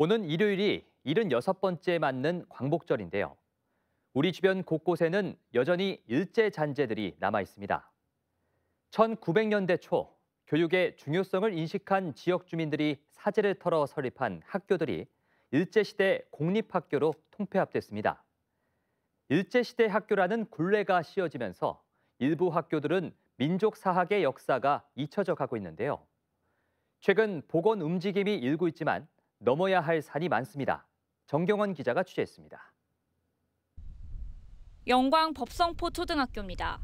오는 일요일이 76번째 맞는 광복절인데요. 우리 주변 곳곳에는 여전히 일제 잔재들이 남아 있습니다. 1900년대 초 교육의 중요성을 인식한 지역 주민들이 사제를 털어 설립한 학교들이 일제시대 공립학교로 통폐합됐습니다. 일제시대 학교라는 굴레가 씌워지면서 일부 학교들은 민족 사학의 역사가 잊혀져 가고 있는데요. 최근 복원 움직임이 일고 있지만 넘어야 할 산이 많습니다. 정경원 기자가 취재했습니다. 영광 법성포 초등학교입니다.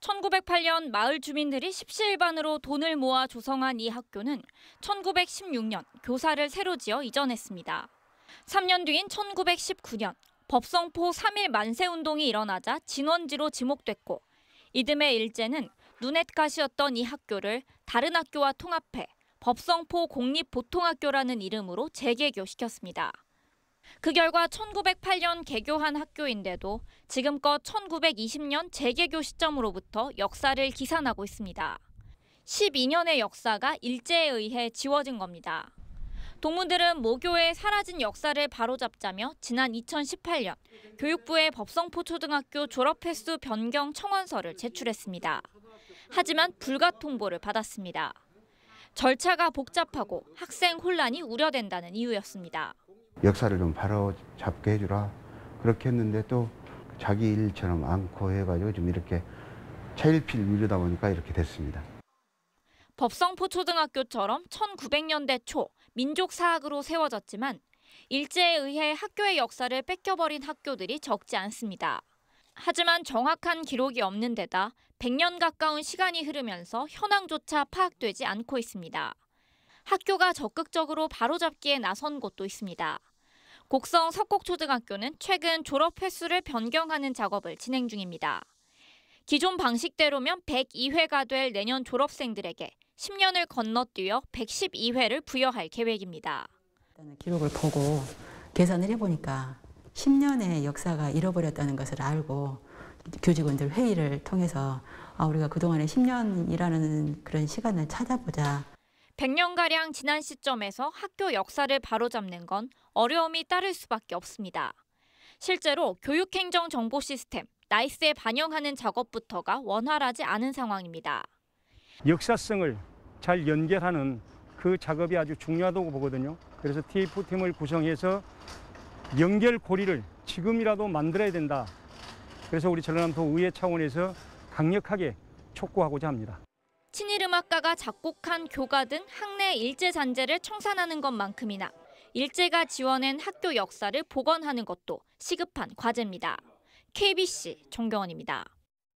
1908년 마을 주민들이 십시일반으로 돈을 모아 조성한 이 학교는 1916년 교사를 새로 지어 이전했습니다. 3년 뒤인 1919년 법성포 3일 만세 운동이 일어나자 진원지로 지목됐고 이듬해 일제는 눈엣 가시였던 이 학교를 다른 학교와 통합해 법성포 공립보통학교라는 이름으로 재개교시켰습니다. 그 결과 1908년 개교한 학교인데도 지금껏 1920년 재개교 시점으로부터 역사를 기산하고 있습니다. 12년의 역사가 일제에 의해 지워진 겁니다. 동문들은 모교의 사라진 역사를 바로잡자며 지난 2018년 교육부에 법성포 초등학교 졸업 횟수 변경 청원서를 제출했습니다. 하지만 불가 통보를 받았습니다. 절차가 복잡하고 학생 혼란이 우려된다는 이유였습니다. 역사를 좀 바로 잡게 해주라 그렇게 했는데 또 자기 일처럼 안고 해가지고 좀 이렇게 차일필 미루다 보니까 이렇게 됐습니다. 법성포초등학교처럼 1900년대 초 민족사학으로 세워졌지만 일제에 의해 학교의 역사를 뺏겨버린 학교들이 적지 않습니다. 하지만 정확한 기록이 없는 데다 100년 가까운 시간이 흐르면서 현황조차 파악되지 않고 있습니다. 학교가 적극적으로 바로잡기에 나선 곳도 있습니다. 곡성 석곡초등학교는 최근 졸업 횟수를 변경하는 작업을 진행 중입니다. 기존 방식대로면 102회가 될 내년 졸업생들에게 10년을 건너뛰어 112회를 부여할 계획입니다. 기록을 보고 계산을 해보니까 10년의 역사가 잃어버렸다는 것을 알고 교직원들 회의를 통해서 아, 우리가 그동안에 10년이라는 그런 시간을 찾아보자. 100년가량 지난 시점에서 학교 역사를 바로잡는 건 어려움이 따를 수밖에 없습니다. 실제로 교육행정정보 시스템, 나이스에 반영하는 작업부터가 원활하지 않은 상황입니다. 역사성을 잘 연결하는 그 작업이 아주 중요하다고 보거든요. 그래서 TF팀을 구성해서 연결고리를 지금이라도 만들어야 된다. 그래서 우리 전라남도 의회 차원에서 강력하게 촉구하고자 합니다. 친일 음악가가 작곡한 교가 등 학내 일제 잔재를 청산하는 것만큼이나 일제가 지원한 학교 역사를 복원하는 것도 시급한 과제입니다. KBC 정경원입니다.